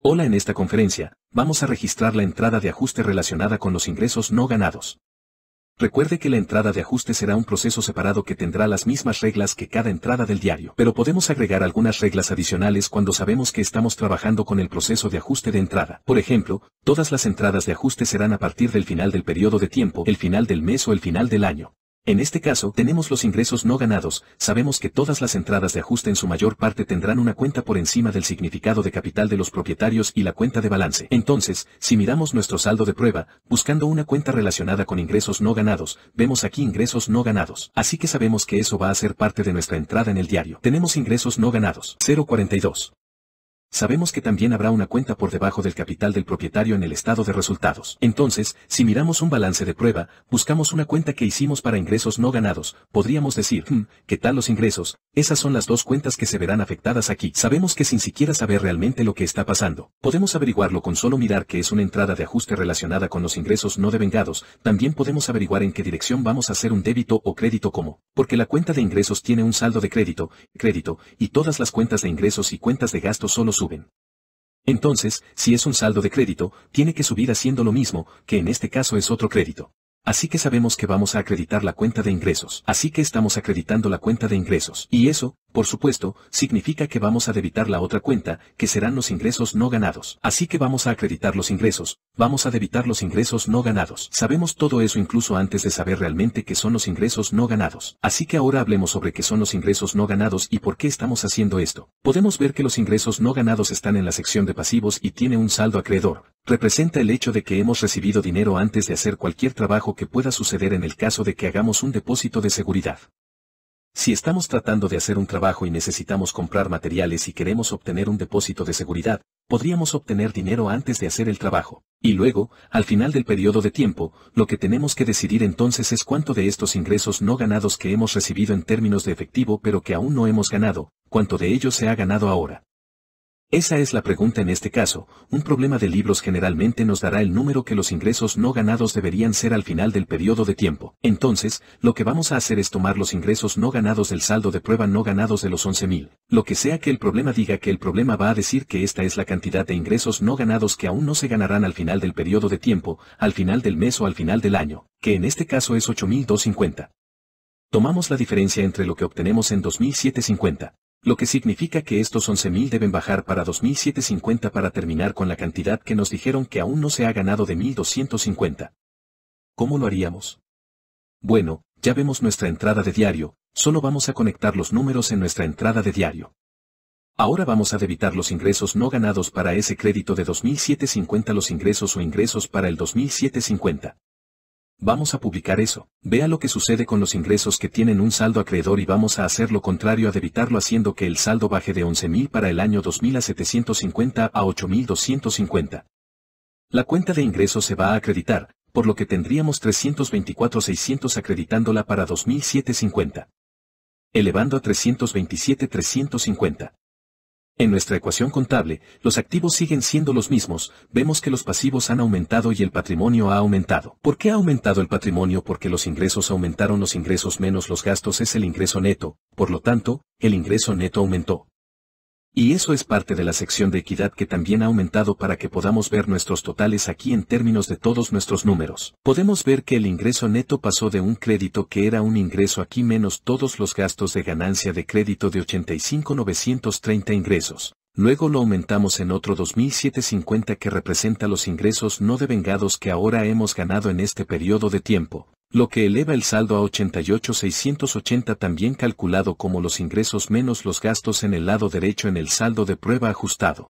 Hola en esta conferencia, vamos a registrar la entrada de ajuste relacionada con los ingresos no ganados. Recuerde que la entrada de ajuste será un proceso separado que tendrá las mismas reglas que cada entrada del diario, pero podemos agregar algunas reglas adicionales cuando sabemos que estamos trabajando con el proceso de ajuste de entrada. Por ejemplo, todas las entradas de ajuste serán a partir del final del periodo de tiempo, el final del mes o el final del año. En este caso tenemos los ingresos no ganados, sabemos que todas las entradas de ajuste en su mayor parte tendrán una cuenta por encima del significado de capital de los propietarios y la cuenta de balance. Entonces, si miramos nuestro saldo de prueba, buscando una cuenta relacionada con ingresos no ganados, vemos aquí ingresos no ganados. Así que sabemos que eso va a ser parte de nuestra entrada en el diario. Tenemos ingresos no ganados. 042. Sabemos que también habrá una cuenta por debajo del capital del propietario en el estado de resultados. Entonces, si miramos un balance de prueba, buscamos una cuenta que hicimos para ingresos no ganados, podríamos decir, hmm, ¿qué tal los ingresos? Esas son las dos cuentas que se verán afectadas aquí. Sabemos que sin siquiera saber realmente lo que está pasando, podemos averiguarlo con solo mirar que es una entrada de ajuste relacionada con los ingresos no devengados, también podemos averiguar en qué dirección vamos a hacer un débito o crédito como, porque la cuenta de ingresos tiene un saldo de crédito, crédito, y todas las cuentas de ingresos y cuentas de gastos solo suben. Entonces, si es un saldo de crédito, tiene que subir haciendo lo mismo, que en este caso es otro crédito. Así que sabemos que vamos a acreditar la cuenta de ingresos. Así que estamos acreditando la cuenta de ingresos. Y eso, por supuesto, significa que vamos a debitar la otra cuenta, que serán los ingresos no ganados. Así que vamos a acreditar los ingresos, vamos a debitar los ingresos no ganados. Sabemos todo eso incluso antes de saber realmente qué son los ingresos no ganados. Así que ahora hablemos sobre qué son los ingresos no ganados y por qué estamos haciendo esto. Podemos ver que los ingresos no ganados están en la sección de pasivos y tiene un saldo acreedor. Representa el hecho de que hemos recibido dinero antes de hacer cualquier trabajo que pueda suceder en el caso de que hagamos un depósito de seguridad. Si estamos tratando de hacer un trabajo y necesitamos comprar materiales y queremos obtener un depósito de seguridad, podríamos obtener dinero antes de hacer el trabajo. Y luego, al final del periodo de tiempo, lo que tenemos que decidir entonces es cuánto de estos ingresos no ganados que hemos recibido en términos de efectivo pero que aún no hemos ganado, cuánto de ellos se ha ganado ahora. Esa es la pregunta en este caso, un problema de libros generalmente nos dará el número que los ingresos no ganados deberían ser al final del periodo de tiempo. Entonces, lo que vamos a hacer es tomar los ingresos no ganados del saldo de prueba no ganados de los 11.000. Lo que sea que el problema diga que el problema va a decir que esta es la cantidad de ingresos no ganados que aún no se ganarán al final del periodo de tiempo, al final del mes o al final del año, que en este caso es 8.250. Tomamos la diferencia entre lo que obtenemos en 2750 lo que significa que estos 11.000 deben bajar para 2.750 para terminar con la cantidad que nos dijeron que aún no se ha ganado de 1.250. ¿Cómo lo haríamos? Bueno, ya vemos nuestra entrada de diario, solo vamos a conectar los números en nuestra entrada de diario. Ahora vamos a debitar los ingresos no ganados para ese crédito de 2750 los ingresos o ingresos para el 2750. Vamos a publicar eso. Vea lo que sucede con los ingresos que tienen un saldo acreedor y vamos a hacer lo contrario a debitarlo haciendo que el saldo baje de 11.000 para el año 2000 a 750 a 8.250. La cuenta de ingresos se va a acreditar, por lo que tendríamos 324.600 acreditándola para 2.750. Elevando a 327.350. En nuestra ecuación contable, los activos siguen siendo los mismos, vemos que los pasivos han aumentado y el patrimonio ha aumentado. ¿Por qué ha aumentado el patrimonio? Porque los ingresos aumentaron, los ingresos menos los gastos es el ingreso neto, por lo tanto, el ingreso neto aumentó. Y eso es parte de la sección de equidad que también ha aumentado para que podamos ver nuestros totales aquí en términos de todos nuestros números. Podemos ver que el ingreso neto pasó de un crédito que era un ingreso aquí menos todos los gastos de ganancia de crédito de 85.930 ingresos. Luego lo aumentamos en otro 2.750 que representa los ingresos no devengados que ahora hemos ganado en este periodo de tiempo lo que eleva el saldo a 88,680 también calculado como los ingresos menos los gastos en el lado derecho en el saldo de prueba ajustado.